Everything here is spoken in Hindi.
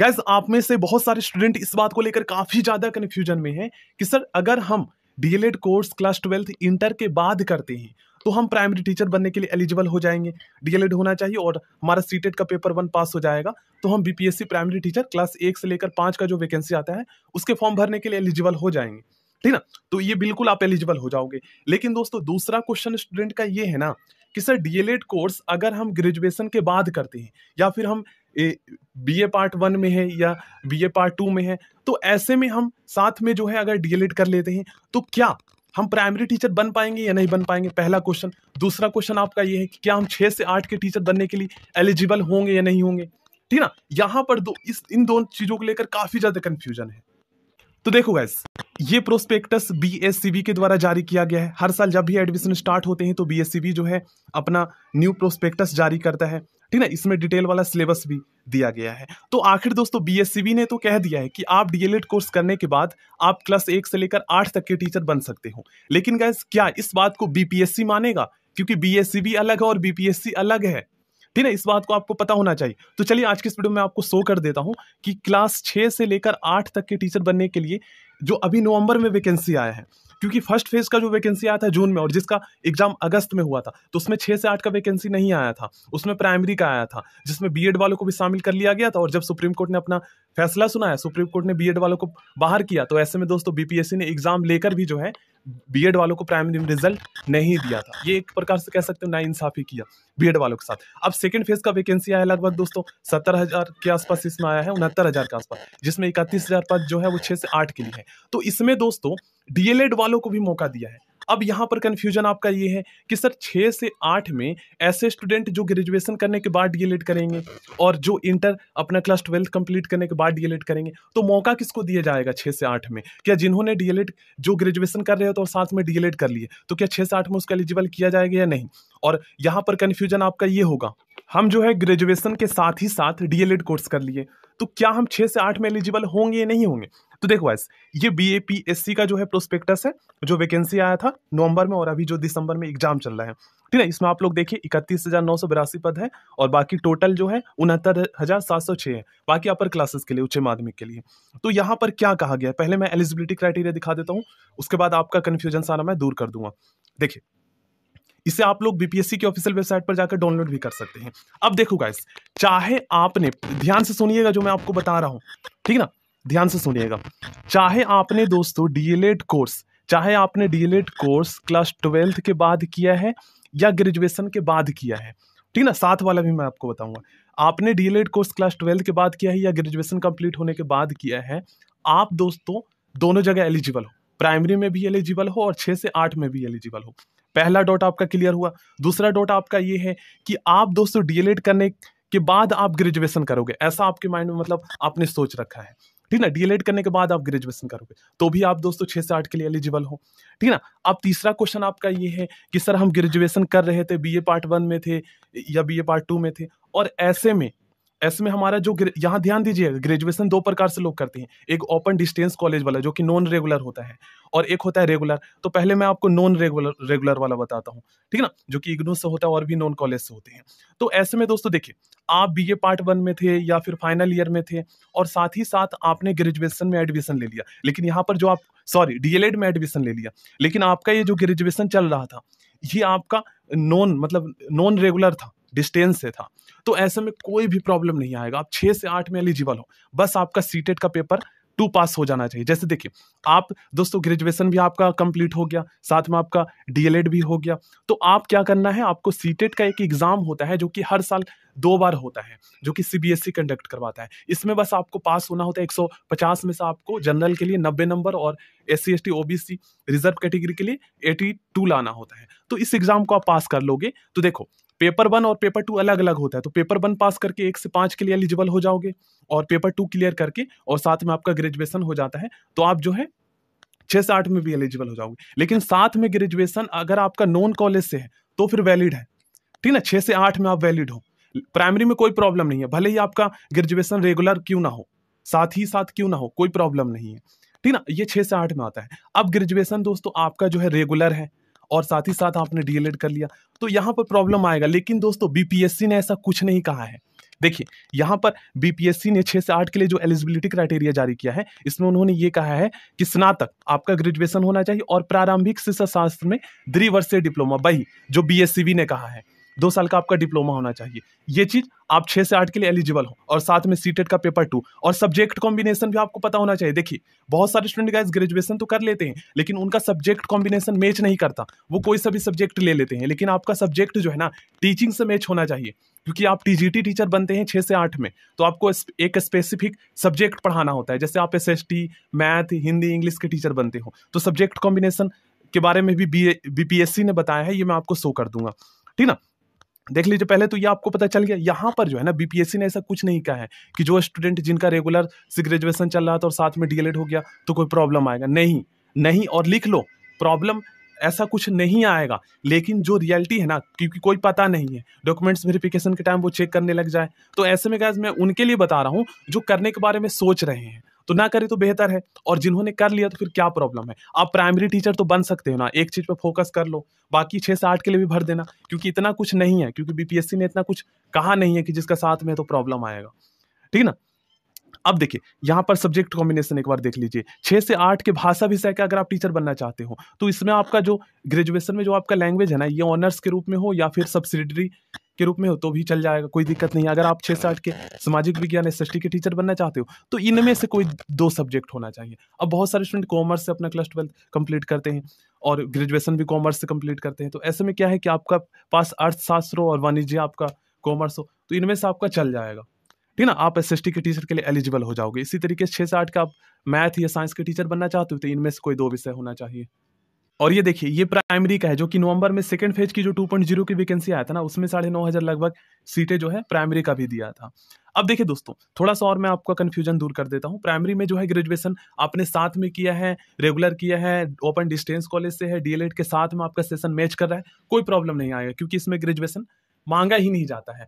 गैस आप में से बहुत सारे स्टूडेंट इस बात को लेकर काफ़ी ज़्यादा कन्फ्यूजन में हैं कि सर अगर हम DElEd course class twelfth inter के बाद करते हैं तो हम प्राइमरी टीचर बनने के लिए एलिजिबल हो जाएंगे डीएलएड होना चाहिए और हमारा सीटेट e का पेपर वन पास हो जाएगा तो हम बीपीएससी प्राइमरी टीचर क्लास एक से लेकर पांच का जो वैकेंसी आता है उसके फॉर्म भरने के लिए एलिजिबल हो जाएंगे ठीक ना तो ये बिल्कुल आप एलिजिबल हो जाओगे लेकिन दोस्तों दूसरा क्वेश्चन स्टूडेंट का ये है ना कि सर डीएलएड कोर्स अगर हम ग्रेजुएशन के बाद करते हैं या फिर हम बी ए पार्ट वन में है या बी ए पार्ट टू में है तो ऐसे में हम साथ में जो है अगर डीएलएड कर लेते हैं तो क्या हम प्राइमरी टीचर बन पाएंगे या नहीं बन पाएंगे पहला क्वेश्चन दूसरा क्वेश्चन आपका ये है कि क्या हम छः से आठ के टीचर बनने के लिए एलिजिबल होंगे या नहीं होंगे ठीक ना यहाँ पर दो इस इन दोनों चीज़ों को लेकर काफ़ी ज़्यादा कन्फ्यूजन है तो देखो गैस ये प्रोस्पेक्टस बी के द्वारा जारी किया गया है हर साल जब भी एडमिशन स्टार्ट होते हैं तो बी जो है अपना न्यू प्रोस्पेक्टस जारी करता है ठीक ना इसमें डिटेल वाला सिलेबस भी दिया गया है तो आखिर दोस्तों बी ने तो कह दिया है कि आप डीएलएड कोर्स करने के बाद आप क्लास एक से लेकर आठ तक के टीचर बन सकते हो लेकिन गैस क्या इस बात को बीपीएससी मानेगा क्योंकि बीएससी अलग है और बीपीएससी अलग है ठीक है इस बात को आपको पता होना चाहिए तो चलिए आज की इस वीडियो में आपको शो कर देता हूँ कि क्लास छः से लेकर आठ तक के टीचर बनने के लिए जो अभी नवंबर में वैकेंसी आया है क्योंकि फर्स्ट फेज का जो वैकेंसी आया था जून में और जिसका एग्जाम अगस्त में हुआ था तो उसमें छः से आठ का वैकेंसी नहीं आया था उसमें प्राइमरी का आया था जिसमें बीएड वालों को भी शामिल कर लिया गया था और जब सुप्रीम कोर्ट ने अपना फैसला सुनाया सुप्रीम कोर्ट ने बीएड वालों को बाहर किया तो ऐसे में दोस्तों बीपीएससी ने एग्जाम लेकर भी जो है बीएड वालों को प्राइमरी रिजल्ट नहीं दिया था ये एक प्रकार से कह सकते हो ना इंसाफी किया बीएड वालों के साथ अब सेकंड फेज का वैकेंसी आया लगभग दोस्तों सत्तर हजार के आसपास इसमें आया है उनहत्तर हजार के आसपास जिसमें इकतीस हजार पद जो है वो छह से आठ के लिए है तो इसमें दोस्तों डीएलएड वालों को भी मौका दिया है अब यहाँ पर कन्फ्यूजन आपका ये है कि सर छः से आठ में ऐसे स्टूडेंट जो ग्रेजुएशन करने के बाद डी करेंगे और जो इंटर अपना क्लास ट्वेल्थ कंप्लीट करने के बाद डी करेंगे तो मौका किसको दिया जाएगा छः से आठ में क्या जिन्होंने डी जो ग्रेजुएशन कर रहे हो तो और साथ में डी कर लिए तो क्या छः से आठ में उसका एलिजिबल किया जाएगा या नहीं और यहाँ पर कन्फ्यूजन आपका ये होगा हम जो है ग्रेजुएशन के साथ ही साथ डी कोर्स कर लिए तो क्या हम छः से आठ में एलिजिबल होंगे या नहीं होंगे तो देखो वाइस ये बी का जो है प्रोस्पेक्टस है जो वैकेंसी आया था नवंबर में और अभी जो दिसंबर में एग्जाम चल रहा है ठीक है इसमें आप लोग देखिए इकतीस हज़ार नौ सौ बिरासी पद है और बाकी टोटल जो है उनहत्तर हज़ार सात सौ छः है बाकी अपर क्लासेस के लिए उच्च माध्यमिक के लिए तो यहाँ पर क्या कहा गया पहले मैं एलिजिबिलिटी क्राइटेरिया दिखा देता हूँ उसके बाद आपका कन्फ्यूजन सारा मैं दूर कर दूंगा देखिए इसे आप लोग बीपीएससी की ऑफिशियल वेबसाइट पर जाकर डाउनलोड भी कर सकते हैं अब देखो गाइस चाहे आपने ध्यान से सुनिएगा जो मैं आपको बता रहा हूँ ठीक ना ध्यान से सुनिएगा चाहे आपने दोस्तों डीएलएड कोर्स चाहे आपने डीएलएड कोर्स क्लास ट्वेल्थ के बाद किया है या ग्रेजुएशन के बाद किया है ठीक ना साथ वाला भी मैं आपको बताऊंगा आपने डीएलएड कोर्स क्लास ट्वेल्थ के बाद किया है या ग्रेजुएशन कंप्लीट होने के बाद किया है आप दोस्तों दोनों जगह एलिजिबल हो प्राइमरी में भी एलिजिबल हो और छः से आठ में भी एलिजिबल हो पहला डॉट आपका क्लियर हुआ दूसरा डॉट आपका ये है कि आप दोस्तों डीएलएड करने के बाद आप ग्रेजुएशन करोगे ऐसा आपके माइंड में मतलब आपने सोच रखा है ठीक ना डीएलएड करने के बाद आप ग्रेजुएशन करोगे तो भी आप दोस्तों छः से आठ के लिए एलिजिबल हो ठीक ना अब तीसरा क्वेश्चन आपका ये है कि सर हम ग्रेजुएशन कर रहे थे बीए पार्ट वन में थे या बीए पार्ट टू में थे और ऐसे में ऐसे में हमारा जो यहाँ ध्यान दीजिए ग्रेजुएशन दो प्रकार से लोग करते हैं एक ओपन डिस्टेंस कॉलेज वाला जो कि नॉन रेगुलर होता है और एक होता है रेगुलर तो पहले मैं आपको नॉन रेगुलर रेगुलर वाला बताता हूँ ठीक है ना जो कि इग्नू से होता है और भी नॉन कॉलेज से होते हैं तो ऐसे में दोस्तों देखिए आप बी ए पार्ट वन में थे या फिर फाइनल ईयर में थे और साथ ही साथ आपने ग्रेजुएशन में एडमिशन ले लिया लेकिन यहाँ पर जो आप सॉरी एड में एडमिशन ले लिया लेकिन आपका ये जो ग्रेजुएशन चल रहा था ये आपका नॉन मतलब नॉन रेगुलर था डिस्टेंस से था तो ऐसे में कोई भी प्रॉब्लम नहीं आएगा आप छः से आठ में एलिजिबल हो बस आपका सी का पेपर टू पास हो जाना चाहिए जैसे देखिए आप दोस्तों ग्रेजुएशन भी आपका कंप्लीट हो गया साथ में आपका डीएलएड भी हो गया तो आप क्या करना है आपको सीटेट का एक एग्ज़ाम होता है जो कि हर साल दो बार होता है जो कि सीबीएसई कंडक्ट करवाता है इसमें बस आपको पास होना होता है 150 में से आपको जनरल के लिए 90 नंबर और S C S reserve category के लिए 82 लाना होता है तो इस एग्ज़ाम को आप पास कर लोगे तो देखो पेपर वन और पेपर टू अलग अलग होता है तो पेपर वन पास करके एक से पाँच के लिए एलिजिबल हो जाओगे और पेपर टू क्लियर करके और साथ में आपका ग्रेजुएशन हो जाता है तो आप जो है छः से आठ में भी एलिजिबल हो जाओगे लेकिन साथ में ग्रेजुएशन अगर आपका नॉन कॉलेज से है तो फिर वैलिड है ठीक ना छः से आठ में आप वैलिड हो प्राइमरी में कोई प्रॉब्लम नहीं है भले ही आपका ग्रेजुएशन रेगुलर क्यों ना हो साथ ही साथ क्यों ना हो कोई प्रॉब्लम नहीं है ठीक ना ये छः से आठ में आता है अब ग्रेजुएशन दोस्तों आपका जो है रेगुलर है और साथ ही साथ आपने डीएलएड कर लिया तो यहाँ पर प्रॉब्लम आएगा लेकिन दोस्तों बीपीएससी ने ऐसा कुछ नहीं कहा है देखिए यहाँ पर बीपीएससी ने छः से आठ के लिए जो एलिजिबिलिटी क्राइटेरिया जारी किया है इसमें उन्होंने ये कहा है कि स्नातक आपका ग्रेजुएशन होना चाहिए और प्रारंभिक शिक्षा शास्त्र में द्विवर्षीय डिप्लोमा बही जो बी ने कहा है दो साल का आपका डिप्लोमा होना चाहिए ये चीज़ आप छः से आठ के लिए एलिजिबल हो और साथ में सीटेट e का पेपर टू और सब्जेक्ट कॉम्बिनेशन भी आपको पता होना चाहिए देखिए बहुत सारे स्टूडेंट गाइज ग्रेजुएशन तो कर लेते हैं लेकिन उनका सब्जेक्ट कॉम्बिनेशन मैच नहीं करता वो कोई सा भी सब्जेक्ट ले लेते हैं लेकिन आपका सब्जेक्ट जो है ना टीचिंग से मैच होना चाहिए क्योंकि आप टी टीचर बनते हैं छः से आठ में तो आपको एक स्पेसिफिक सब्जेक्ट पढ़ाना होता है जैसे आप S S T math Hindi English के टीचर बनते हो तो सब्जेक्ट कॉम्बिनेशन के बारे में भी बी बीपीएससी ने बताया है ये मैं आपको शो कर दूंगा ठीक ना देख लीजिए पहले तो ये आपको पता चल गया यहाँ पर जो है ना बीपीएससी ने ऐसा कुछ नहीं कहा है कि जो स्टूडेंट जिनका रेगुलर से ग्रेजुएशन चल रहा था और साथ में डीएलएड हो गया तो कोई प्रॉब्लम आएगा नहीं नहीं और लिख लो प्रॉब्लम ऐसा कुछ नहीं आएगा लेकिन जो रियलिटी है ना क्योंकि कोई पता नहीं है डॉक्यूमेंट्स वेरिफिकेशन के टाइम वो चेक करने लग जाए तो ऐसे में गैस मैं उनके लिए बता रहा हूँ जो करने के बारे में सोच रहे हैं तो ना करें तो बेहतर है और जिन्होंने कर लिया तो फिर क्या प्रॉब्लम है आप प्राइमरी टीचर तो बन सकते हो ना एक चीज़ पर फोकस कर लो बाकी छह से आठ के लिए भी भर देना क्योंकि इतना कुछ नहीं है क्योंकि बीपीएससी ने इतना कुछ कहा नहीं है कि जिसका साथ में तो प्रॉब्लम आएगा ठीक है ना अब देखिए यहाँ पर सब्जेक्ट कॉम्बिनेशन एक बार देख लीजिए छः से आठ के भाषा विषय का अगर आप टीचर बनना चाहते हो तो इसमें आपका जो ग्रेजुएशन में जो आपका लैंग्वेज है ना ये ऑनर्स के रूप में हो या फिर सब्सिडरी के रूप में हो तो भी चल जाएगा कोई दिक्कत नहीं अगर आप छः से आठ के सामाजिक विज्ञान एस के टीचर बनना चाहते हो तो इनमें से कोई दो सब्जेक्ट होना चाहिए अब बहुत सारे स्टूडेंट कॉमर्स से अपना क्लास ट्वेल्थ कंप्लीट करते हैं और ग्रेजुएशन भी कॉमर्स से कंप्लीट करते हैं तो ऐसे में क्या है कि आपका पास अर्थशास्त्र हो और वाणिज्य आपका कॉमर्स हो तो इनमें से आपका चल जाएगा ठीक ना आप एस एस टी के टीचर के लिए एलिजिबल हो जाओगे इसी तरीके से छः से आठ का आप मैथ या साइंस के टीचर बनना चाहते हो तो इनमें से कोई दो विषय होना चाहिए और ये देखिए ये प्राइमरी का है जो कि नवंबर में सेकंड फेज की जो 2.0 की वैकेंसी आया था ना उसमें साढ़े नौ हज़ार लगभग सीटें जो है प्राइमरी का भी दिया था अब देखिए दोस्तों थोड़ा सा और मैं आपका कन्फ्यूजन दूर कर देता हूँ प्राइमरी में जो है ग्रेजुएशन आपने साथ में किया है रेगुलर किया है ओपन डिस्टेंस कॉलेज से है डीएलएड के साथ में आपका सेशन मैच कर रहा है कोई प्रॉब्लम नहीं आएगा क्योंकि इसमें ग्रेजुएशन मांगा ही नहीं जाता है